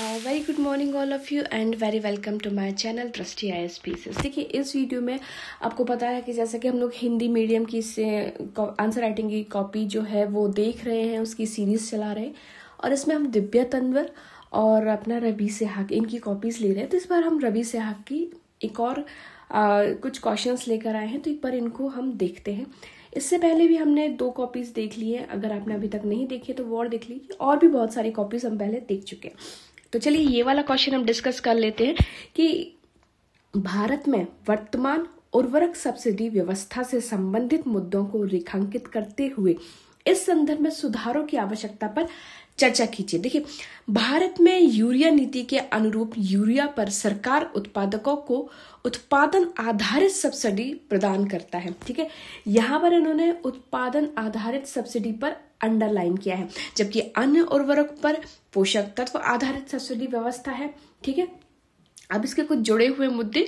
very good morning all of you and very welcome to my channel trusty I S P से देखिए इस video में आपको पता है कि जैसा कि हम लोग हिंदी मीडियम की से आंसर राइटिंग की कॉपी जो है वो देख रहे हैं उसकी सीरीज़ चला रहे हैं और इसमें हम दिव्या तन्वर और अपना रवि सेहाक इनकी कॉपीज़ ले रहे हैं तो इस बार हम रवि सेहाक की एक और आ, कुछ क्वेश्चंस लेकर आए हैं तो एक बार इनको हम देखते हैं इससे पहले भी हमने दो कॉपीज़ देख ली हैं अगर आपने अभी तक नहीं देखी है तो वो और देख लीजिए और भी बहुत सारी कॉपीज़ हम पहले देख चुके हैं तो चलिए ये वाला क्वेश्चन हम डिस्कस कर लेते हैं कि भारत में वर्तमान उर्वरक सब्सिडी व्यवस्था से संबंधित मुद्दों को रेखांकित करते हुए इस संदर्भ में सुधारों की आवश्यकता पर चर्चा कीजिए देखिए भारत में यूरिया नीति के अनुरूप यूरिया पर सरकार उत्पादकों को उत्पादन आधारित सब्सिडी प्रदान करता है ठीक है यहां पर इन्होंने उत्पादन आधारित सब्सिडी पर अंडरलाइन किया है जबकि अन्य उर्वरक पर पोषक तत्व आधारित सब्सिडी व्यवस्था है ठीक है अब इसके कुछ जुड़े हुए मुद्दे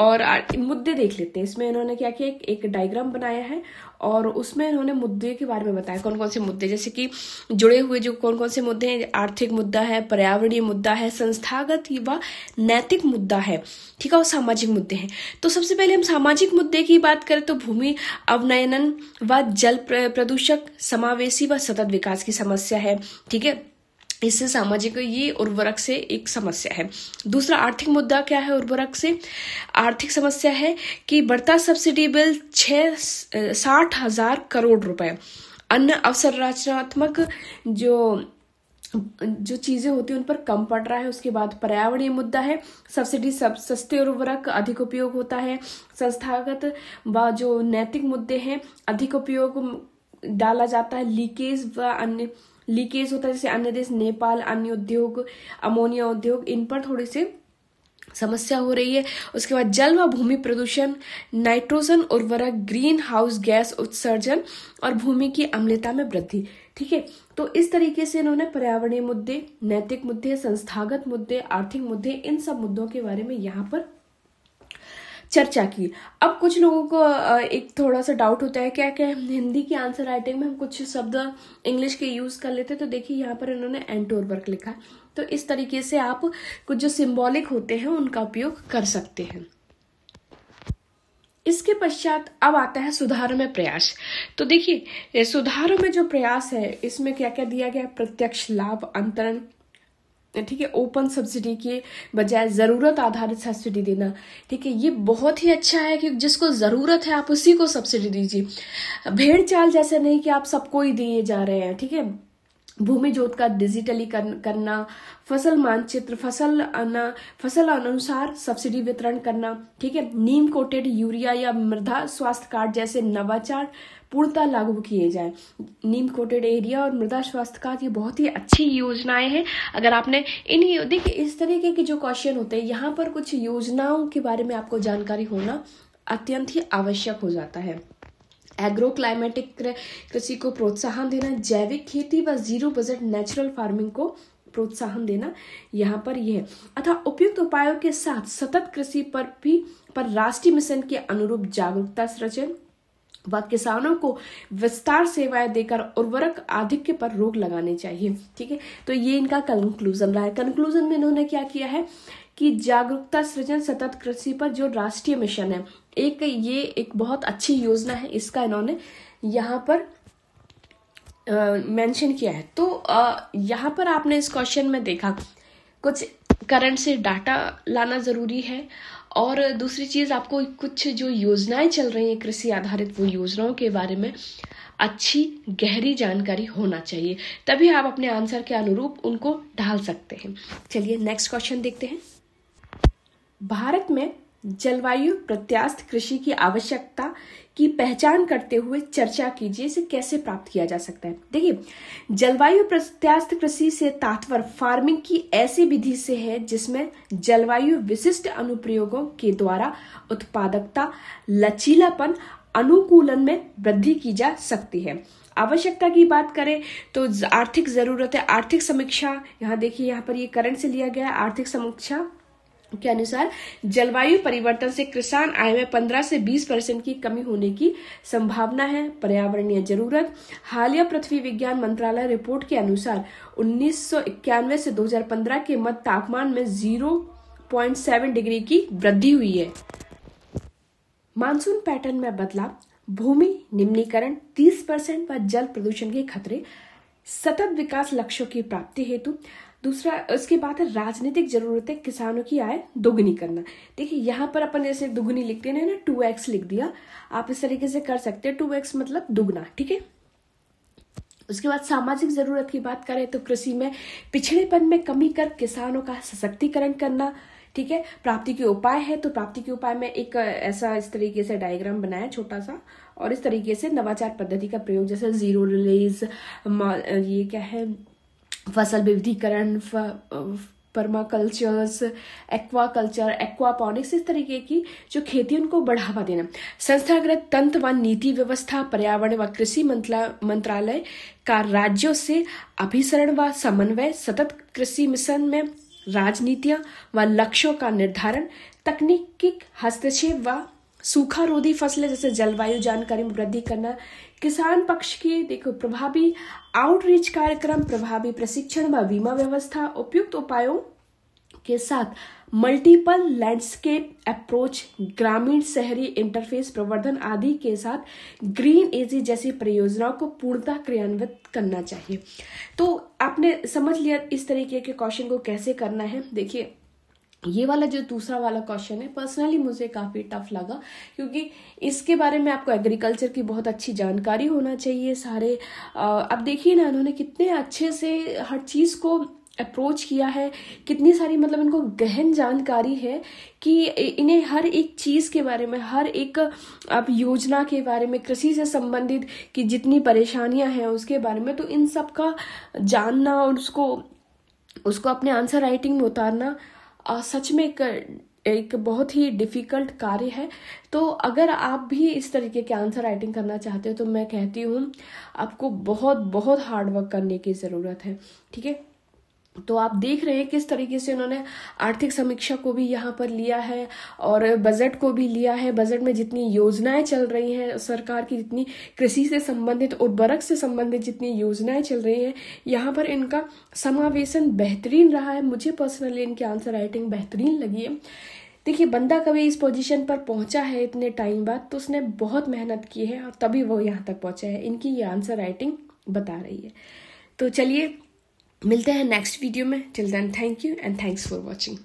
और मुद्दे देख लेते हैं इसमें इन्होंने क्या किया एक, एक डायग्राम बनाया है और उसमें इन्होंने मुद्दे के बारे में बताया कौन कौन से मुद्दे जैसे कि जुड़े हुए जो कौन कौन से मुद्दे हैं आर्थिक मुद्दा है पर्यावरणीय मुद्दा है संस्थागत व नैतिक मुद्दा है ठीक है और सामाजिक मुद्दे हैं तो सबसे पहले हम सामाजिक मुद्दे की बात करें तो भूमि अवनयनन व जल प्रदूषक समावेशी व सतत विकास की समस्या है ठीक है इससे सामाजिक ये उर्वरक से एक समस्या है दूसरा आर्थिक मुद्दा क्या है उर्वरक से आर्थिक समस्या है कि बढ़ता सब्सिडी बिल छः साठ हजार करोड़ रुपए अन्य अवसंरचनात्मक जो जो चीजें होती हैं उन पर कम पड़ रहा है उसके बाद पर्यावरणीय मुद्दा है सब्सिडी सब सस्ते उर्वरक अधिक उपयोग होता है संस्थागत व जो नैतिक मुद्दे हैं अधिक उपयोग डाला जाता है लीकेज व अन्य लीकेज होता है जैसे अन्य देश नेपाल अन्य उद्योग अमोनिया उद्योग इन पर थोड़ी सी समस्या हो रही है उसके बाद जल व भूमि प्रदूषण नाइट्रोजन उर्वरक ग्रीन हाउस गैस उत्सर्जन और भूमि की अम्लता में वृद्धि ठीक है तो इस तरीके से इन्होंने पर्यावरणीय मुद्दे नैतिक मुद्दे संस्थागत मुद्दे आर्थिक मुद्दे इन सब मुद्दों के बारे में यहाँ पर चर्चा की अब कुछ लोगों को एक थोड़ा सा डाउट होता है क्या क्या हिंदी की आंसर राइटिंग में हम कुछ शब्द इंग्लिश के यूज़ कर लेते हैं तो देखिए यहाँ पर इन्होंने एंटोर वर्क लिखा है तो इस तरीके से आप कुछ जो सिम्बॉलिक होते हैं उनका उपयोग कर सकते हैं इसके पश्चात अब आता है सुधार में प्रयास तो देखिए सुधारों में जो प्रयास है इसमें क्या क्या दिया गया प्रत्यक्ष लाभ अंतरण ठीक है ओपन सब्सिडी के बजाय ज़रूरत आधारित सब्सिडी देना ठीक है ये बहुत ही अच्छा है कि जिसको ज़रूरत है आप उसी को सब्सिडी दीजिए भेड़ चाल जैसे नहीं कि आप सबको ही दिए जा रहे हैं ठीक है भूमि जोत का डिजिटलीकरण करना फसल मानचित्र फसल आना फसल अनुसार सब्सिडी वितरण करना ठीक है नीम कोटेड यूरिया या मृदा स्वास्थ्य कार्ड जैसे नवाचार पूर्णतः लागू किए जाए नीम कोटेड एरिया और मृदा स्वास्थ्य कार्ड ये बहुत ही अच्छी योजनाएं हैं अगर आपने इन देखिए इस तरीके के जो क्वेश्चन होते हैं यहाँ पर कुछ योजनाओं के बारे में आपको जानकारी होना अत्यंत ही आवश्यक हो जाता है एग्रो क्लाइमेटिक कृषि को प्रोत्साहन देना जैविक खेती व जीरो बजट नेचुरल फार्मिंग को प्रोत्साहन देना यहाँ पर यह अतः उपयुक्त उपायों के साथ सतत कृषि पर भी पर राष्ट्रीय मिशन के अनुरूप जागरूकता सृजन व किसानों को विस्तार सेवाएं देकर उर्वरक आधिक्य पर रोक लगाने चाहिए ठीक है तो ये इनका कंक्लूजन रहा है कंक्लूजन में इन्होंने क्या किया है कि जागरूकता सृजन सतत कृषि पर जो राष्ट्रीय मिशन है एक ये एक बहुत अच्छी योजना है इसका इन्होंने यहाँ पर मेंशन किया है तो यहाँ पर आपने इस क्वेश्चन में देखा कुछ करंट से डाटा लाना ज़रूरी है और दूसरी चीज़ आपको कुछ जो योजनाएं चल रही हैं कृषि आधारित वो योजनाओं के बारे में अच्छी गहरी जानकारी होना चाहिए तभी आप अपने आंसर के अनुरूप उनको ढाल सकते हैं चलिए नेक्स्ट क्वेश्चन देखते हैं भारत में जलवायु प्रत्यास्थ कृषि की आवश्यकता की पहचान करते हुए चर्चा कीजिए इसे कैसे प्राप्त किया जा सकता है देखिए जलवायु प्रत्यास्थ कृषि से तात्पर्य फार्मिंग की ऐसी विधि से है जिसमें जलवायु विशिष्ट अनुप्रयोगों के द्वारा उत्पादकता लचीलापन अनुकूलन में वृद्धि की जा सकती है आवश्यकता की बात करें तो आर्थिक जरूरत है आर्थिक समीक्षा यहाँ देखिए यहाँ पर ये करंट से लिया गया है आर्थिक समीक्षा के अनुसार जलवायु परिवर्तन से किसान आय में 15 से 20 परसेंट की कमी होने की संभावना है पर्यावरणीय जरूरत हालिया पृथ्वी विज्ञान मंत्रालय रिपोर्ट के अनुसार उन्नीस से 2015 के मध्य तापमान में 0.7 डिग्री की वृद्धि हुई है मानसून पैटर्न में बदलाव भूमि निम्नीकरण 30 परसेंट व जल प्रदूषण के खतरे सतत विकास लक्ष्यों की प्राप्ति हेतु दूसरा उसके बाद है राजनीतिक जरूरतें किसानों की आय दोगुनी करना देखिए यहाँ पर अपन जैसे दुगुनी लिखते हैं ना टू एक्स लिख दिया आप इस तरीके से कर सकते हैं टू एक्स मतलब दुगना ठीक है उसके बाद सामाजिक जरूरत की बात करें तो कृषि में पिछड़ेपन में कमी कर किसानों का सशक्तिकरण करना ठीक है प्राप्ति के उपाय है तो प्राप्ति के उपाय में एक ऐसा इस तरीके से डायग्राम बनाया छोटा सा और इस तरीके से नवाचार पद्धति का प्रयोग जैसे जीरो रिलीज ये क्या है फसल विविधीकरण परमाकल्चर्स एक्वा कल्चर एक्वापोनिक्स इस तरीके की जो खेती उनको बढ़ावा देना संस्थागत तंत्र व नीति व्यवस्था पर्यावरण व कृषि मंत्रालय का राज्यों से अभिसरण व समन्वय सतत कृषि मिशन में राजनीतियां व लक्ष्यों का निर्धारण तकनीकी हस्तक्षेप व सूखा रोधी फसलें जैसे जलवायु जानकारी में वृद्धि करना किसान पक्ष की देखो प्रभावी आउटरीच कार्यक्रम प्रभावी प्रशिक्षण व बीमा व्यवस्था उपयुक्त उपायों के साथ मल्टीपल लैंडस्केप अप्रोच ग्रामीण शहरी इंटरफेस प्रवर्धन आदि के साथ ग्रीन एजी जैसी परियोजनाओं को पूर्णतः क्रियान्वित करना चाहिए तो आपने समझ लिया इस तरीके के क्वेश्चन को कैसे करना है देखिए ये वाला जो दूसरा वाला क्वेश्चन है पर्सनली मुझे काफ़ी टफ लगा क्योंकि इसके बारे में आपको एग्रीकल्चर की बहुत अच्छी जानकारी होना चाहिए सारे अब देखिए ना इन्होंने कितने अच्छे से हर चीज़ को अप्रोच किया है कितनी सारी मतलब इनको गहन जानकारी है कि इन्हें हर एक चीज़ के बारे में हर एक आप योजना के बारे में कृषि से संबंधित कि जितनी परेशानियां हैं उसके बारे में तो इन सब का जानना और उसको उसको अपने आंसर राइटिंग में उतारना सच में एक एक बहुत ही डिफ़िकल्ट कार्य है तो अगर आप भी इस तरीके के आंसर राइटिंग करना चाहते हो तो मैं कहती हूँ आपको बहुत बहुत हार्डवर्क करने की ज़रूरत है ठीक है तो आप देख रहे हैं किस तरीके से उन्होंने आर्थिक समीक्षा को भी यहाँ पर लिया है और बजट को भी लिया है बजट में जितनी योजनाएं चल रही हैं सरकार की जितनी कृषि से संबंधित उर्वरक से संबंधित जितनी योजनाएं चल रही हैं यहाँ पर इनका समावेशन बेहतरीन रहा है मुझे पर्सनली इनकी आंसर राइटिंग बेहतरीन लगी है देखिए बंदा कभी इस पोजीशन पर पहुंचा है इतने टाइम बाद तो उसने बहुत मेहनत की है और तभी वो यहाँ तक पहुंचा है इनकी ये आंसर राइटिंग बता रही है तो चलिए मिलते हैं नेक्स्ट वीडियो में till then thank you and thanks for watching